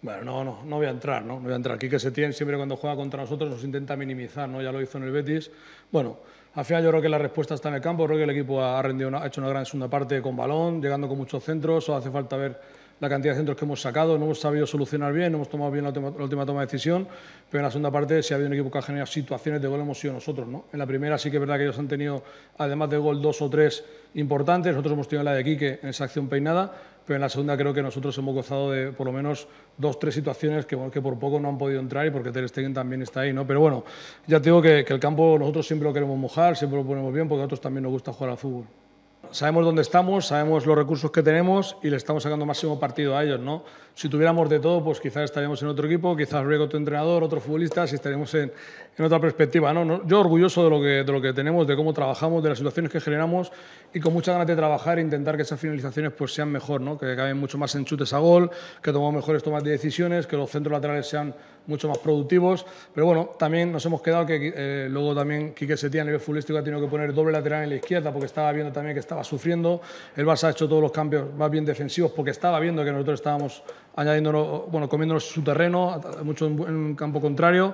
Bueno, no, voy a entrar, ¿no? No voy a entrar. Quique tiene siempre cuando juega contra nosotros nos intenta minimizar, ¿no? Ya lo hizo en el Betis. Bueno, al final yo creo que la respuesta está en el campo, creo que el equipo ha, rendido hecho una gran segunda parte con balón, llegando con muchos centros, solo hace falta ver la cantidad de centros que hemos sacado, no hemos sabido solucionar bien, no hemos tomado bien la última, toma de decisión, pero en la segunda parte si ha habido un equipo que ha generado situaciones de gol hemos sido nosotros, ¿no? En la primera sí que es verdad que ellos han tenido, además de gol, dos o tres importantes, nosotros hemos tenido la de Quique en esa acción peinada, pero en la segunda creo que nosotros hemos gozado de por lo menos dos, tres situaciones que, por poco no han podido entrar y porque Ter Stegen también está ahí, ¿no? Pero bueno, ya te digo que, que el campo nosotros siempre lo queremos mojar, siempre lo ponemos bien porque a nosotros también nos gusta jugar al fútbol. Sabemos dónde estamos, sabemos los recursos que tenemos y le estamos sacando máximo partido a ellos, ¿no? Si tuviéramos de todo, pues quizás estaríamos en otro equipo, quizás riego otro entrenador, otro futbolista, y estaríamos en, en otra perspectiva, ¿no? Yo orgulloso de lo, que, de lo que tenemos, de cómo trabajamos, de las situaciones que generamos y con mucha ganas de trabajar e intentar que esas finalizaciones pues sean mejor, ¿no? Que caben mucho más en chutes a gol, que tomemos mejores tomas de decisiones, que los centros laterales sean mucho más productivos, pero bueno, también nos hemos quedado que eh, luego también Quique Setién a nivel futbolístico ha tenido que poner doble lateral en la izquierda porque estaba viendo también que estaba sufriendo. El Barça ha hecho todos los cambios más bien defensivos porque estaba viendo que nosotros estábamos añadiéndonos, bueno, comiéndonos su terreno, mucho en, un campo contrario.